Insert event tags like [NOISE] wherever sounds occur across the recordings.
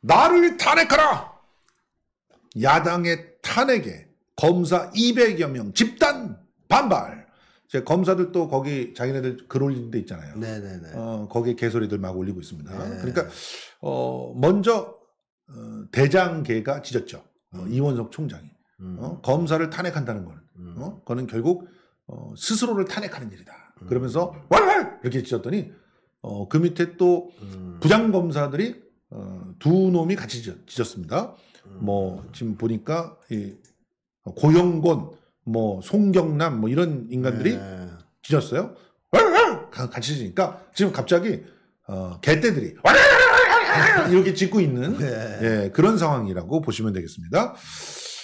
나를 탄핵하라! 야당의 탄핵에 검사 200여 명 집단 반발. 제 검사들 또 거기 자기네들 글 올리는 데 있잖아요. 네네네. 어, 거기 개소리들 막 올리고 있습니다. 네 그러니까 어, 먼저 어, 대장계가 지졌죠 어, 음. 이원석 총장이 음. 어, 검사를 탄핵한다는 거는 음. 어, 그거는 결국 어, 스스로를 탄핵하는 일이다. 음. 그러면서 왈왈 이렇게 지었더니 어, 그 밑에 또 음. 부장 검사들이 어, 두 놈이 같이 지졌습니다. 지뭐 지금 보니까 이 고영곤, 뭐 송경남 뭐 이런 인간들이 네. 지졌어요. 같이 지니까 지금 갑자기 어, 개떼들이 [LAUGHS] 이렇게 짓고 있는 네. 예, 그런 상황이라고 보시면 되겠습니다.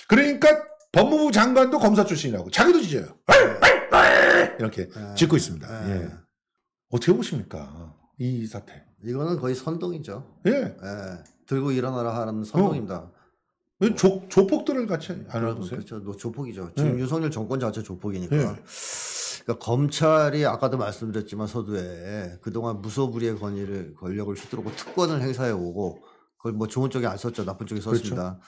그러니까 법무부 장관도 검사 출신이라고 자기도 지져요. 네. 이렇게 네. 짓고 있습니다. 네. 예. 어떻게 보십니까? 이 사태. 이거는 거의 선동이죠. 예. 예. 들고 일어나라 하는 선동입니다. 어. 조, 조폭들을 같이 안 해보세요? 그렇죠. 뭐 조폭이죠. 예. 지금 예. 윤석열 정권 자체 조폭이니까. 예. 그러니까 검찰이 아까도 말씀드렸지만 서두에 그동안 무소불위의 권위를 권력을 휘두르고 특권을 행사해 오고 그걸 뭐 좋은 쪽에 안 썼죠. 나쁜 쪽에 썼습니다. 그렇죠.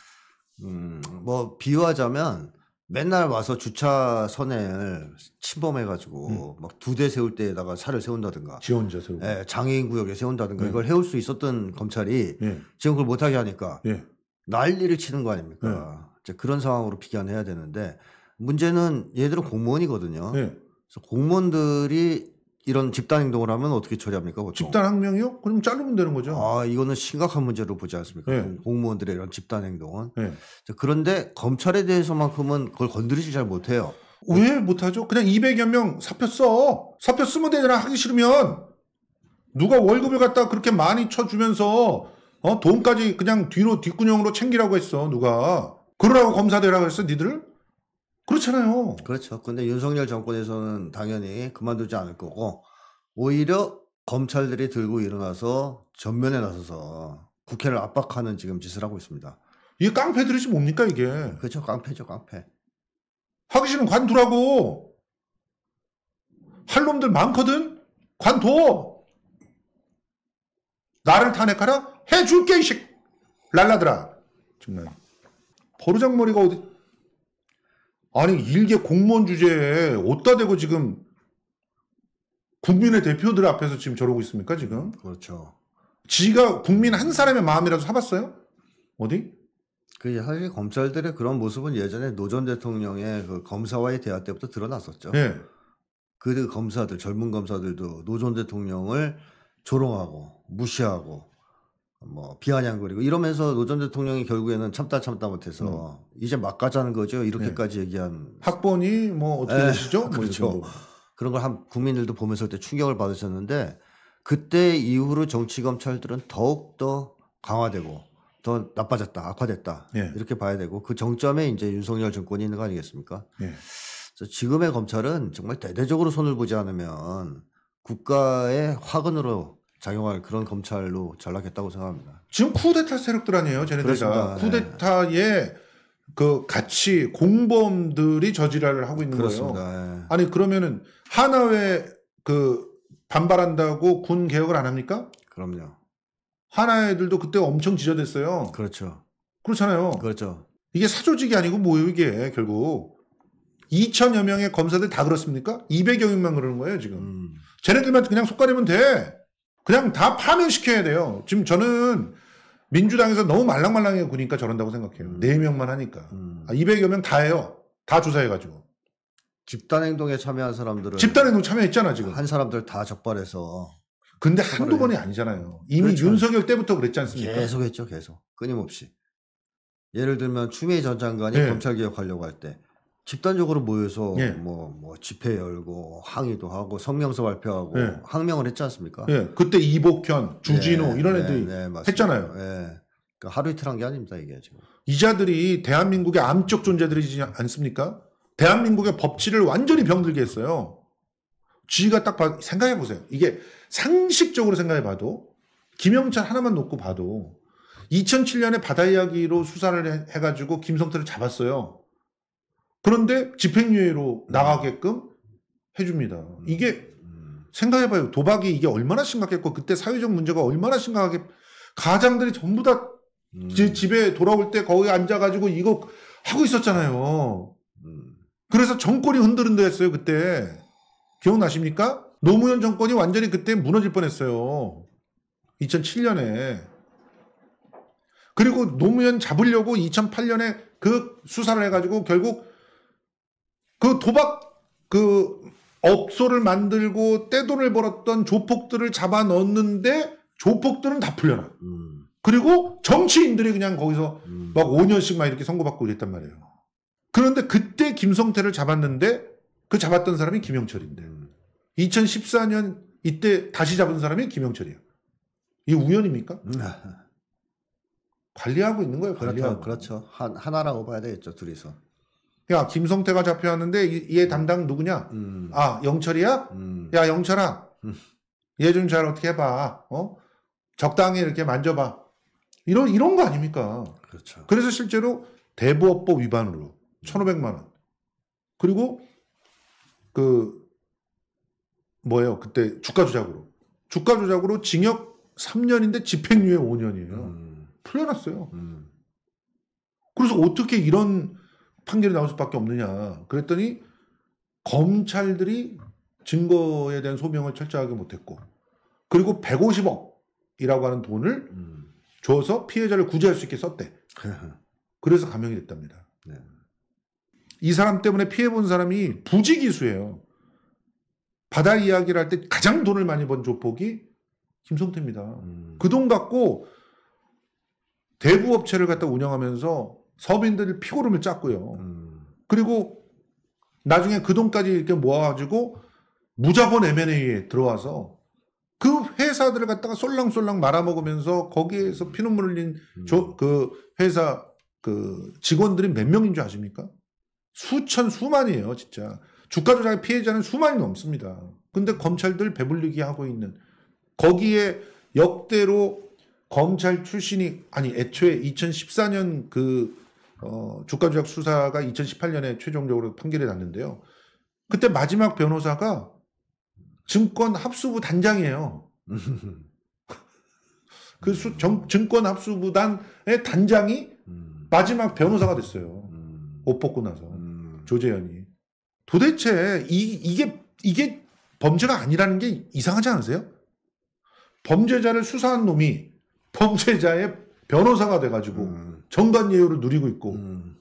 음, 뭐 비유하자면 맨날 와서 주차선을 침범해가지고 음. 막두 대 세울 때에다가 차를 세운다든가. 지원자 세우 예, 장애인 구역에 세운다든가 네. 이걸 해올 수 있었던 검찰이 네. 지금 그걸 못하게 하니까 네. 난리를 치는 거 아닙니까. 이제 그런 상황으로 비견해야 되는데 문제는 얘들은 공무원이거든요. 그래서 공무원들이 이런 집단 행동을 하면 어떻게 처리합니까? 보통? 집단 항명이요? 그럼 자르면 되는 거죠. 아 이거는 심각한 문제로 보지 않습니까? 네. 공무원들의 이런 집단 행동은. 네. 그런데 검찰에 대해서만큼은 그걸 건드리지 잘 못해요. 왜 못하죠? 그냥 200여 명 사표 어 사표 으면 되잖아 하기 싫으면 누가 월급을 갖다 그렇게 많이 쳐주면서 어 돈까지 그냥 뒤로 뒷구녕으로 챙기라고 했어 누가. 그러라고 검사 되라고 했어 니들? 그렇잖아요. 그렇죠. 근데 윤석열 정권에서는 당연히 그만두지 않을 거고 오히려 검찰들이 들고 일어나서 전면에 나서서 국회를 압박하는 지금 짓을 하고 있습니다. 이게 깡패들이지 뭡니까 이게? 그렇죠. 깡패죠. 깡패. 하기 싫은 관두라고. 할 놈들 많거든. 관둬. 나를 탄핵하라? 해줄게 이식. 랄라들아. 정말 보르장머리가 어디 아니 일개 공무원 주제에 옷다 대고 지금 국민의 대표들 앞에서 지금 저러고 있습니까 지금? 그렇죠. 지가 국민 한 사람의 마음이라도 사봤어요? 어디? 그 사실 검찰들의 그런 모습은 예전에 노 전 대통령의 그 검사와의 대화 때부터 드러났었죠. 예. 네. 그 검사들 젊은 검사들도 노 전 대통령을 조롱하고 무시하고 뭐 비아냥거리고 이러면서 노 전 대통령이 결국에는 참다 참다 못해서 음. 이제 막 가자는 거죠 이렇게까지 네. 얘기한 학번이 뭐 어떻게 네. 되시죠? [LAUGHS] 뭐 그렇죠. 그런 걸 한 국민들도 보면서 그때 충격을 받으셨는데 그때 이후로 정치 검찰들은 더욱 더 강화되고 더 나빠졌다 악화됐다 네. 이렇게 봐야 되고 그 정점에 이제 윤석열 정권이 있는 거 아니겠습니까? 그 지금의 검찰은 정말 대대적으로 손을 보지 않으면 국가의 화근으로 작용할 그런 검찰로 전락했다고 생각합니다. 지금 쿠데타 세력들 아니에요, 쟤네들이 네. 쿠데타에 그 같이 공범들이 저지랄을 하고 있는 그렇습니다. 거예요. 네. 예. 아니 그러면은 하나회 그 반발한다고 군 개혁을 안 합니까? 그럼요. 하나 애들도 그때 엄청 지저댔어요. 그렇죠. 그렇잖아요. 그렇죠. 이게 사조직이 아니고 뭐예요 이게 결국 2천여 명의 검사들 다 그렇습니까? 200여 명만 그러는 거예요 지금. 음. 쟤네들만 그냥 속가리면 돼. 그냥 다 파면시켜야 돼요. 지금 저는 민주당에서 너무 말랑말랑해 구니까 저런다고 생각해요. 4명만 음. 하니까. 음. 아, 200여 명 다 해요. 다 조사해가지고. 집단행동에 참여한 사람들은. 집단행동 참여했잖아, 지금. 한 사람들 다 적발해서. 근데 한두 번이 아니잖아요. 이미 그렇죠. 윤석열 때부터 그랬지 않습니까? 계속했죠, 계속. 끊임없이. 예를 들면 추미애 전 장관이 네. 검찰개혁하려고 할때 집단적으로 모여서 예. 뭐, 뭐 집회 열고 항의도 하고 성명서 발표하고 예. 항명을 했지 않습니까? 예. 그때 이복현, 주진우 네, 이런 네, 애들이 네, 네, 했잖아요. 예. 그러니까 하루 이틀 한 게 아닙니다 이게 지금. 이자들이 대한민국의 암적 존재들이지 않습니까? 대한민국의 법치를 완전히 병들게 했어요. 지 쥐가 딱 봐, 생각해 보세요. 이게 상식적으로 생각해 봐도 김영철 하나만 놓고 봐도 2007년에 바다 이야기로 수사를 해, 해가지고 김성태를 잡았어요. 그런데 집행유예로 나가게끔 해줍니다. 음. 이게 생각해봐요. 도박이 이게 얼마나 심각했고 그때 사회적 문제가 얼마나 심각하게 가장들이 전부 다 음. 집에 돌아올 때 거기 앉아가지고 이거 하고 있었잖아요. 음. 그래서 정권이 흔들흔들했어요 그때 기억나십니까? 노무현 정권이 완전히 그때 무너질 뻔했어요. 2007년에 그리고 노무현 잡으려고 2008년에 그 수사를 해가지고 결국 그 도박 그 업소를 만들고 떼돈을 벌었던 조폭들을 잡아 넣었는데 조폭들은 다 풀려나. 음. 그리고 정치인들이 그냥 거기서 음. 막 5년씩 만 이렇게 선고받고 그랬단 말이에요. 그런데 그때 김성태를 잡았는데 그 잡았던 사람이 김영철인데 음. 2014년 이때 다시 잡은 사람이 김영철이에요. 이게 우연입니까? 음. 관리하고 있는 거예요. 관리하고. 그렇죠. 그렇죠. 한, 하나라고 봐야 되겠죠. 둘이서. 야 김성태가 잡혀왔는데 얘 담당 누구냐? 음. 아 영철이야? 음. 야 영철아, 음. 얘좀 잘 어떻게 해봐. 어? 적당히 이렇게 만져봐. 이런 이런 거 아닙니까? 그렇죠. 그래서 실제로 대부업법 위반으로 1,500만 음. 원. 그리고 그 뭐예요? 그때 주가 조작으로 주가 조작으로 징역 3년인데 집행유예 5년이에요. 음. 풀려났어요. 음. 그래서 어떻게 이런 판결이 나올 수밖에 없느냐. 그랬더니 검찰들이 증거에 대한 소명을 철저하게 못했고 그리고 150억이라고 하는 돈을 음. 줘서 피해자를 구제할 수 있게 썼대. [LAUGHS] 그래서 감형이 됐답니다. 네. 이 사람 때문에 피해본 사람이 부지기수예요. 바다 이야기를 할 때 가장 돈을 많이 번 조폭이 김성태입니다. 음. 그돈 갖고 대부 업체를 갖다 운영하면서 서민들이 피고름을 짰고요. 음. 그리고 나중에 그 돈까지 이렇게 모아가지고 무자본 M&A에 들어와서 그 회사들을 갖다가 쏠랑쏠랑 말아먹으면서 거기에서 음. 피눈물 흘린 음. 조, 그 회사 그 직원들이 몇 명인 줄 아십니까? 수천 수만이에요 진짜 주가 조작의 피해자는 수만이 넘습니다. 근데 검찰들 배불리게 하고 있는 거기에 역대로 검찰 출신이 아니 애초에 2014년 그 어, 주가 조작 수사가 2018년에 최종적으로 판결이 났는데요. 그때 마지막 변호사가 증권 합수부 단장이에요. [LAUGHS] 그 수, 정, 증권 합수부단의 단장이 마지막 변호사가 됐어요. 옷 벗고 나서 음. 조재현이 도대체 이, 이게 이게 범죄가 아니라는 게 이상하지 않으세요? 범죄자를 수사한 놈이 범죄자의 변호사가 돼가지고 음. 정관 예우를 누리고 있고 음.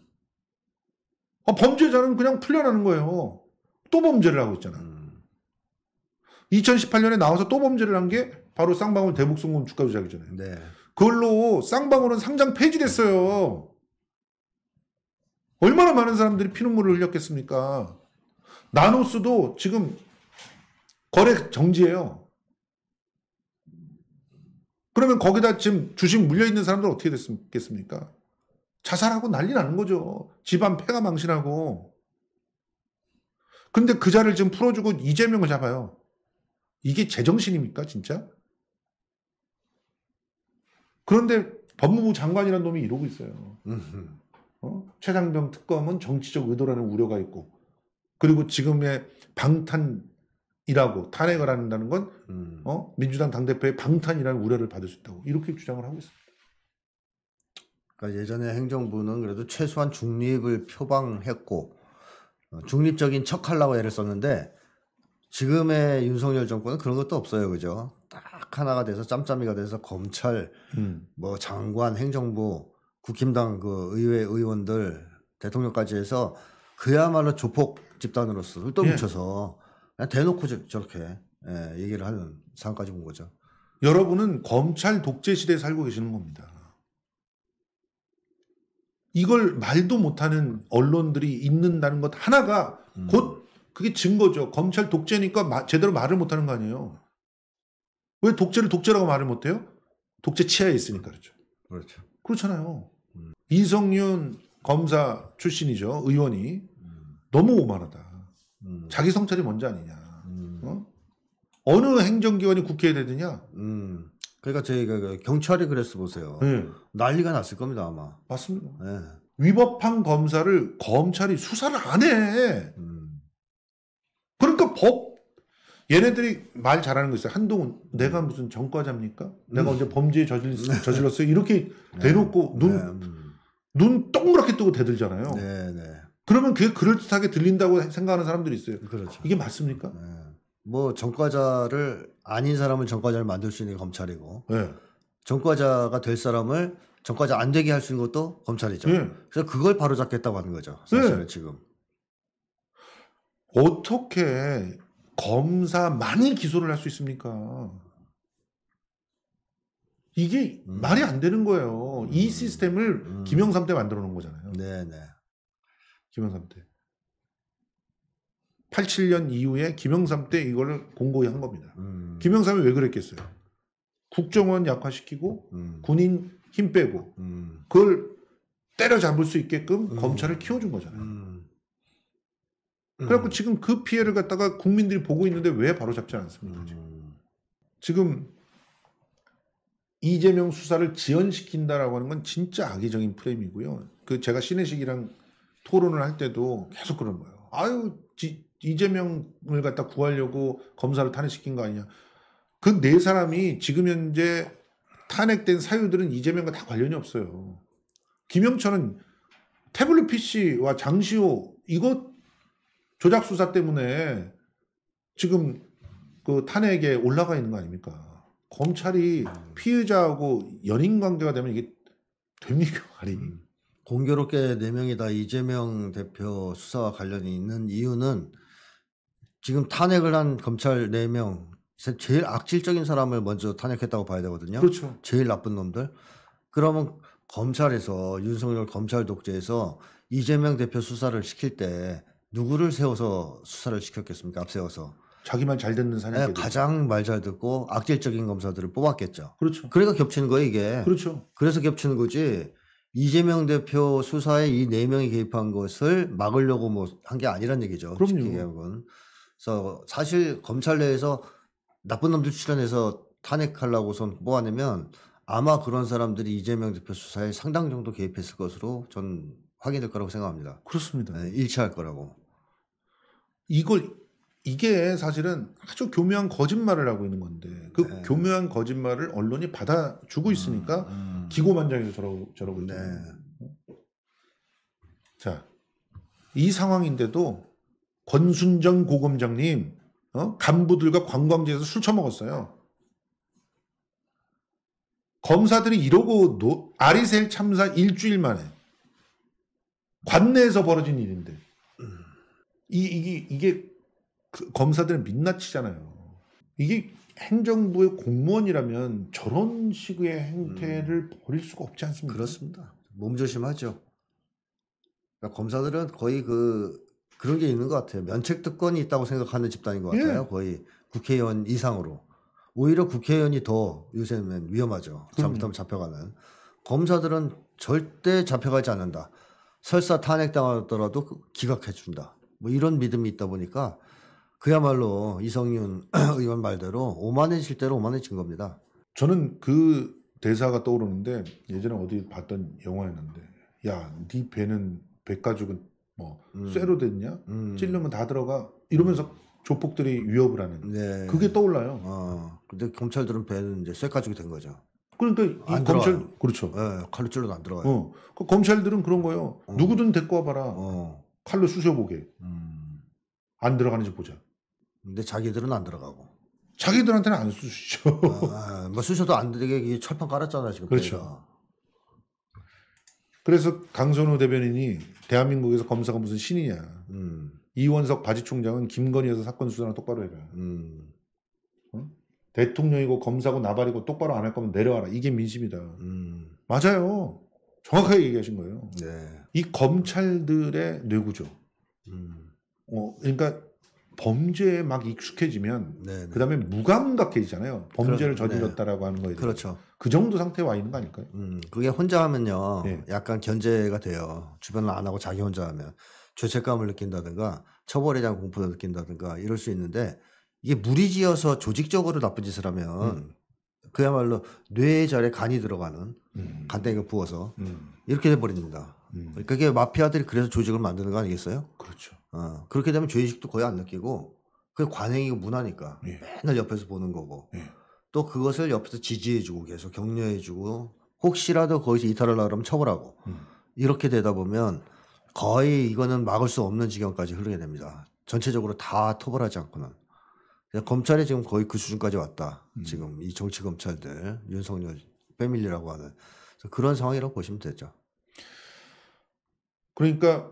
아, 범죄자는 그냥 풀려나는 거예요. 또 범죄를 하고 있잖아. 음. 2018년에 나와서 또 범죄를 한 게 바로 쌍방울 대북송금 주가 조작이잖아요. 네. 그걸로 쌍방울은 상장 폐지됐어요. 얼마나 많은 사람들이 피눈물을 흘렸겠습니까? 나노스도 지금 거래 정지예요. 그러면 거기다 지금 주식 물려있는 사람들 어떻게 됐겠습니까? 자살하고 난리 나는 거죠. 집안 폐가 망신하고. 근데 그 자를 리 지금 풀어주고 이재명을 잡아요. 이게 제정신입니까, 진짜? 그런데 법무부 장관이라는 놈이 이러고 있어요. 어? 최장병 특검은 정치적 의도라는 우려가 있고, 그리고 지금의 방탄 이라고 탄핵을 한다는 건 음. 어? 민주당 당대표의 방탄이라는 우려를 받을 수 있다고 이렇게 주장을 하고 있습니다. 그러니까 예전에 행정부는 그래도 최소한 중립을 표방했고 어, 중립적인 척하려고 애를 썼는데 지금의 윤석열 정권은 그런 것도 없어요, 그죠? 딱 하나가 돼서 짬짬이가 돼서 검찰, 음. 뭐 장관, 행정부, 국힘당 그 의회 의원들, 대통령까지 해서 그야말로 조폭 집단으로서 또 예. 묻혀서 대놓고 저렇게 예, 얘기를 하는 상황까지 온 거죠. 여러분은 검찰 독재 시대에 살고 계시는 겁니다. 이걸 말도 못하는 언론들이 있는다는 것 하나가 음. 곧 그게 증거죠. 검찰 독재니까 마, 제대로 말을 못하는 거 아니에요. 왜 독재를 독재라고 말을 못해요? 독재 치하에 있으니까 그렇죠. 그렇죠. 그렇잖아요. 음. 이성윤 검사 출신이죠. 의원이 음. 너무 오만하다. 음. 자기 성찰이 뭔지 아니냐. 음. 어? 어느 행정기관이 국회에 되느냐. 음. 그러니까 저희가 그, 그 경찰이 그랬어 보세요. 네. 난리가 났을 겁니다 아마. 맞습니다. 네. 위법한 검사를 검찰이 수사를 안 해. 음. 그러니까 법 얘네들이 말 잘하는 거 있어요. 한동훈 음. 내가 무슨 정과자입니까 내가 언제 범죄 저질, 저질렀어요? 이렇게 [LAUGHS] 네. 대놓고 눈눈 네, 동그랗게 뜨고 대들잖아요. 네, 네. 그러면 그게 그럴듯하게 들린다고 생각하는 사람들이 있어요. 그렇죠. 이게 맞습니까? 네. 뭐 전과자를 아닌 사람을 전과자를 만들 수 있는 게 검찰이고 네. 전과자가 될 사람을 전과자 안 되게 할 수 있는 것도 검찰이죠. 네. 그래서 그걸 바로 잡겠다고 하는 거죠. 네. 사실은 네. 지금 어떻게 검사만이 기소를 할 수 있습니까? 이게 음. 말이 안 되는 거예요. 음. 이 시스템을 음. 김영삼 때 만들어 놓은 거잖아요. 네, 네. 김영삼 때. 87년 이후에 김영삼 때 이거를 공고히 한 겁니다. 음. 김영삼이 왜 그랬겠어요? 국정원 약화시키고 음. 군인 힘 빼고 음. 그걸 때려잡을 수 있게끔 음. 검찰을 키워준 거잖아요. 음. 음. 그래갖고 지금 그 피해를 갖다가 국민들이 보고 있는데 왜 바로 잡지 않습니까? 지금. 지금 이재명 수사를 지연시킨다라고 하는 건 진짜 악의적인 프레임이고요. 그 제가 신혜식이랑 토론을 할 때도 계속 그런 거예요. 아유, 지, 이재명을 갖다 구하려고 검사를 탄핵시킨 거 아니냐. 그 네 사람이 지금 현재 탄핵된 사유들은 이재명과 다 관련이 없어요. 김영철은 태블릿 PC와 장시호 이거 조작 수사 때문에 지금 그 탄핵에 올라가 있는 거 아닙니까? 검찰이 피의자하고 연인 관계가 되면 이게 됩니까 말이? 음. 공교롭게 네 명이 다 이재명 대표 수사와 관련이 있는 이유는 지금 탄핵을 한 검찰 네명 제일 악질적인 사람을 먼저 탄핵했다고 봐야 되거든요. 그렇죠. 제일 나쁜 놈들. 그러면 검찰에서 윤석열 검찰 독재에서 이재명 대표 수사를 시킬 때 누구를 세워서 수사를 시켰겠습니까? 앞세워서. 자기만 잘 듣는 사냥. 네, 가장 말 잘 듣고 악질적인 검사들을 뽑았겠죠. 그렇죠. 그러니까 겹치는 거예요, 이게. 그렇죠. 그래서 겹치는 거지. 이재명 대표 수사에 이 네 명이 개입한 것을 막으려고 뭐 한 게 아니란 얘기죠. 그럼요. 쉽게 그래서 사실 검찰 내에서 나쁜 놈들 출연해서 탄핵하려고선 뽑아내면 아마 그런 사람들이 이재명 대표 수사에 상당 정도 개입했을 것으로 전 확인될 거라고 생각합니다. 그렇습니다. 네, 일치할 거라고. 이걸 이게 사실은 아주 교묘한 거짓말을 하고 있는 건데 그 네. 교묘한 거짓말을 언론이 받아주고 음, 있으니까 음, 음. 기고만장이서 저러고, 저러고 네. 어? 자, 이 상황인데도 권순정 고검장님 어? 간부들과 관광지에서 술 처먹었어요. 검사들이 이러고 노, 아리셀 참사 일주일 만에 관내에서 벌어진 일인데 음. 이, 이게, 이게 그 검사들은 민낯이잖아요. 이게 행정부의 공무원이라면 저런 식의 행태를 음. 버릴 수가 없지 않습니까? 그렇습니다. 몸조심하죠. 그러니까 검사들은 거의 그 그런 게 있는 것 같아요. 면책 특권이 있다고 생각하는 집단인 것 예. 같아요. 예. 거의 국회의원 이상으로 오히려 국회의원이 더 요새는 위험하죠. 잘못하면 잡혀가는 검사들은 절대 잡혀가지 않는다. 설사 탄핵당하더라도 기각해준다. 뭐 이런 믿음이 있다 보니까 그야말로 이성윤 [CLEARS THROAT] 의원 말대로 오만해질 대로 오만해진 겁니다. 저는 그 대사가 떠오르는데 예전에 어디 봤던 영화였는데 야네 배는 배가죽은 뭐 음. 쇠로 됐냐 음. 찔르면 다 들어가 이러면서 조폭들이 위협을 하는 네. 그게 떠올라요. 어. 근데 경찰들은 배는 이제 쇠 가죽이 된 거죠. 그러니까 검찰 들어와요. 그렇죠. 네, 칼로 찔러도 안 들어가요. 어. 그 검찰들은 그런 거예요. 어. 누구든 데리고 와봐라. 어. 칼로 쑤셔보게. 음. 안 들어가는지 보자. 근데 자기들은 안 들어가고. 자기들한테는 안쓰시죠 아, 아 뭐쓰셔도안 되게 철판 깔았잖아 지금. 그렇죠. 그래서 강선우 대변인이 대한민국에서 검사가 무슨 신이냐. 음. 이원석 바지 총장은 김건희에서 사건 수사나 똑바로 해라. 음. 어? 대통령이고 검사고 나발이고 똑바로 안 할 거면 내려와라. 이게 민심이다. 음. 맞아요. 정확하게 얘기하신 거예요. 네. 이 검찰들의 뇌구조. 음. 어, 그러니까 범죄에 막 익숙해지면 네네. 그다음에 무감각해지잖아요. 범죄를 그렇, 네. 저질렀다라고 네. 하는 거에 대해서. 그렇죠. 그 정도 상태에 와 있는 거 아닐까요? 음, 그게 혼자 하면요. 네. 약간 견제가 돼요. 주변을 안 하고 자기 혼자 하면 죄책감을 느낀다든가 처벌에 대한 공포를 느낀다든가 이럴 수 있는데 이게 무리지어서 조직적으로 나쁜 짓을 하면 음. 그야말로 뇌 절에 간이 들어가는 음. 간땡이가 부어서 음. 이렇게 돼버립니다. 음. 그게 마피아들이 그래서 조직을 만드는 거 아니겠어요? 그렇죠. 어, 그렇게 되면 죄의식도 거의 안 느끼고 그게 관행이고 문화니까 예. 맨날 옆에서 보는 거고 예. 또 그것을 옆에서 지지해주고 계속 격려해주고 혹시라도 거기서 이탈을 하려면 처벌하고 음. 이렇게 되다 보면 거의 이거는 막을 수 없는 지경까지 흐르게 됩니다. 전체적으로 다 토벌하지 않고는 검찰이 지금 거의 그 수준까지 왔다. 음. 지금 이 정치 검찰들 윤석열 패밀리라고 하는 그런 상황이라고 보시면 되죠. 그러니까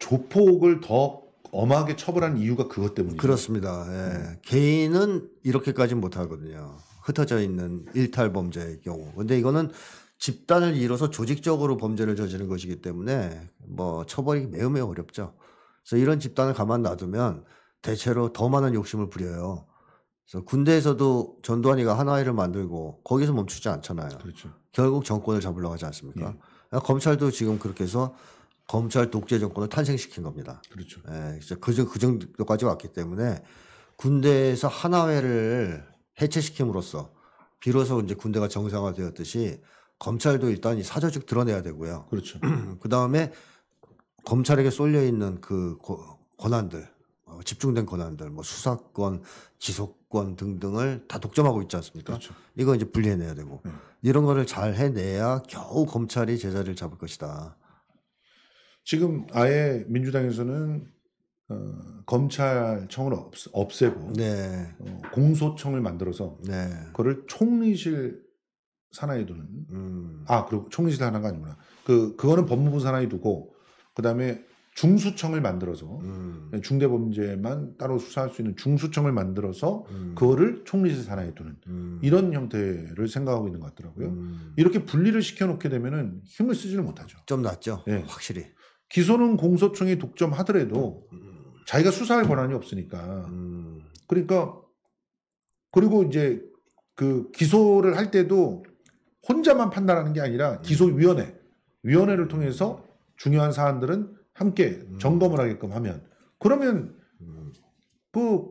조폭을 더 엄하게 처벌한 이유가 그것 때문이죠. 그렇습니다. 예. 음. 개인은 이렇게까지 못 하거든요. 흩어져 있는 일탈 범죄의 경우. 근데 이거는 집단을 이뤄서 조직적으로 범죄를 저지른 것이기 때문에 뭐 처벌이 매우 매우 어렵죠. 그래서 이런 집단을 가만 놔두면 대체로 더 많은 욕심을 부려요. 그래서 군대에서도 전두환이가 하나회를 만들고 거기서 멈추지 않잖아요. 그렇죠. 결국 정권을 잡으려고 하지 않습니까? 예. 아, 검찰도 지금 그렇게 해서 검찰 독재 정권을 탄생시킨 겁니다. 그렇죠. 예, 그, 정, 그 정도까지 왔기 때문에 군대에서 하나회를 해체시킴으로써 비로소 이제 군대가 정상화되었듯이 검찰도 일단 이사조직 드러내야 되고요. 그렇죠. [CLEARS THROAT] 그 다음에 검찰에게 쏠려 있는 그 권한들, 어, 집중된 권한들, 뭐 수사권, 지속권 등등을 다 독점하고 있지 않습니까? 그렇죠. 이거 이제 분리해내야 되고 네. 이런 거를 잘 해내야 겨우 검찰이 제자리를 잡을 것이다. 지금 아예 민주당에서는 어, 검찰청을 없, 없애고 네. 어, 공소청을 만들어서 네. 그거를 총리실 산하에 두는 음. 아 그리고 총리실 산하가 아니구나 그 그거는 법무부 산하에 두고 그다음에 중수청을 만들어서 음. 네, 중대범죄만 따로 수사할 수 있는 중수청을 만들어서 음. 그거를 총리실 산하에 두는 음. 이런 형태를 생각하고 있는 것 같더라고요. 음. 이렇게 분리를 시켜놓게 되면은 힘을 쓰지를 못하죠. 좀 낫죠. 네. 확실히. 기소는 공소청이 독점하더라도 음, 음. 자기가 수사할 권한이 없으니까. 음. 그러니까 그리고 이제 그 기소를 할 때도 혼자만 판단하는 게 아니라 기소위원회 위원회를 통해서 중요한 사안들은 함께 점검을 하게끔 하면 그러면 그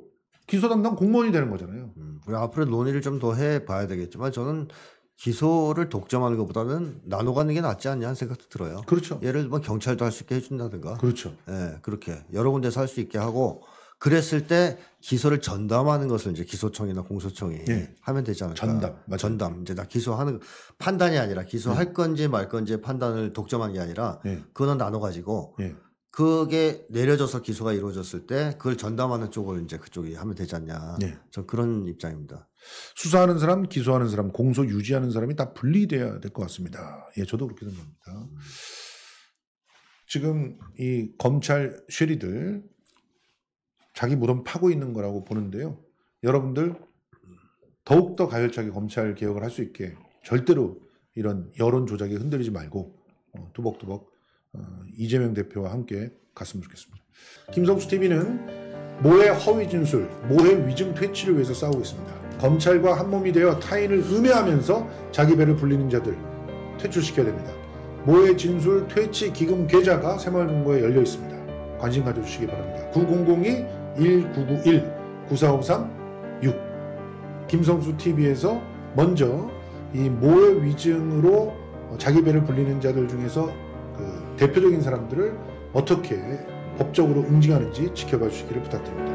기소 담당 공무원이 되는 거잖아요. 음, 앞으로 논의를 좀 더 해봐야 되겠지만 저는 기소를 독점하는 것보다는 나눠가는 게 낫지 않냐 하는 생각도 들어요. 그렇죠. 예를 들면 경찰도 할 수 있게 해준다든가. 그렇죠. 예, 그렇게 여러 군데서 할 수 있게 하고 그랬을 때 기소를 전담하는 것을 이제 기소청이나 공소청이 예. 하면 되잖아요. 전담, 맞아요. 전담. 이제 나 기소하는 판단이 아니라 기소할 예. 건지 말 건지 판단을 독점하는 게 아니라 예. 그거는 나눠 가지고 예. 그게 내려져서 기소가 이루어졌을 때 그걸 전담하는 쪽을 이제 그쪽이 하면 되지 않냐. 네. 전 그런 입장입니다. 수사하는 사람, 기소하는 사람, 공소 유지하는 사람이 다 분리돼야 될 것 같습니다. 예, 저도 그렇게 생각합니다. 지금 이 검찰 쉐리들 자기 무덤 파고 있는 거라고 보는데요. 여러분들 더욱더 가열차게 검찰 개혁을 할 수 있게 절대로 이런 여론 조작에 흔들리지 말고 어, 두벅두벅 어, 이재명 대표와 함께 갔으면 좋겠습니다. 김성수 TV는 모해 허위 진술, 모해 위증 퇴치를 위해서 싸우고 있습니다. 검찰과 한몸이 되어 타인을 음해하면서 자기 배를 불리는 자들 퇴출시켜야 됩니다. 모해 진술 퇴치 기금 계좌가 새마을금고에 열려 있습니다. 관심 가져주시기 바랍니다. 9002-1991-9453-6 김성수 TV에서 먼저 이 모해 위증으로 자기 배를 불리는 자들 중에서 그 대표적인 사람들을 어떻게 법적으로 응징하는지 지켜봐 주시기를 부탁드립니다.